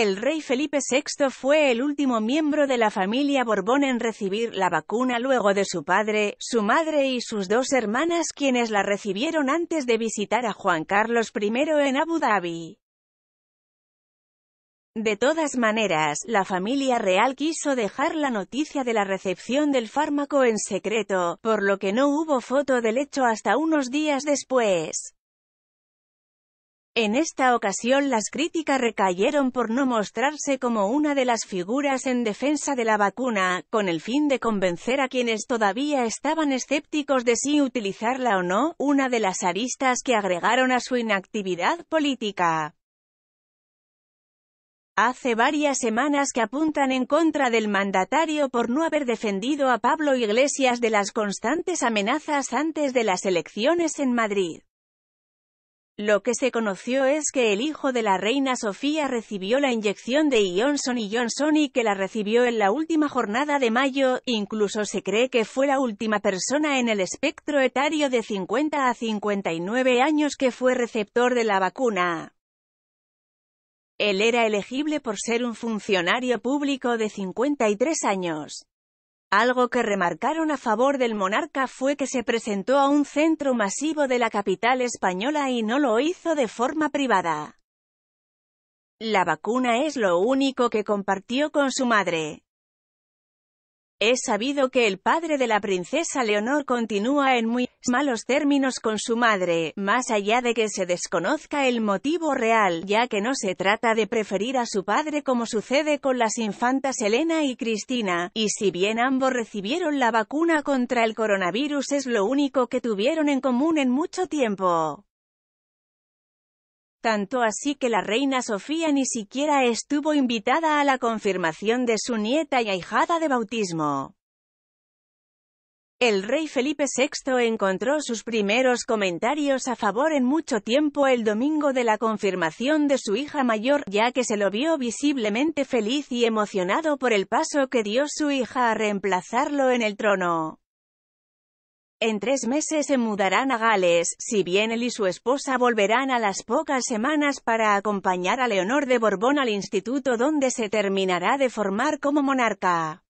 El rey Felipe VI fue el último miembro de la familia Borbón en recibir la vacuna luego de su padre, su madre y sus dos hermanas quienes la recibieron antes de visitar a Juan Carlos I en Abu Dhabi. De todas maneras, la familia real quiso dejar la noticia de la recepción del fármaco en secreto, por lo que no hubo foto del hecho hasta unos días después. En esta ocasión las críticas recayeron por no mostrarse como una de las figuras en defensa de la vacuna, con el fin de convencer a quienes todavía estaban escépticos de si utilizarla o no, una de las aristas que agregaron a su inactividad política. Hace varias semanas que apuntan en contra del mandatario por no haber defendido a Pablo Iglesias de las constantes amenazas antes de las elecciones en Madrid. Lo que se conoció es que el hijo de la reina Sofía recibió la inyección de Johnson y Johnson y que la recibió en la última jornada de mayo, incluso se cree que fue la última persona en el espectro etario de 50 a 59 años que fue receptor de la vacuna. Él era elegible por ser un funcionario público de 53 años. Algo que remarcaron a favor del monarca fue que se presentó a un centro masivo de la capital española y no lo hizo de forma privada. La vacuna es lo único que compartió con su madre. Es sabido que el padre de la princesa Leonor continúa en muy malos términos con su madre, más allá de que se desconozca el motivo real, ya que no se trata de preferir a su padre como sucede con las infantas Elena y Cristina, y si bien ambos recibieron la vacuna contra el coronavirus es lo único que tuvieron en común en mucho tiempo tanto así que la reina Sofía ni siquiera estuvo invitada a la confirmación de su nieta y ahijada de bautismo. El rey Felipe VI encontró sus primeros comentarios a favor en mucho tiempo el domingo de la confirmación de su hija mayor, ya que se lo vio visiblemente feliz y emocionado por el paso que dio su hija a reemplazarlo en el trono. En tres meses se mudarán a Gales, si bien él y su esposa volverán a las pocas semanas para acompañar a Leonor de Borbón al instituto donde se terminará de formar como monarca.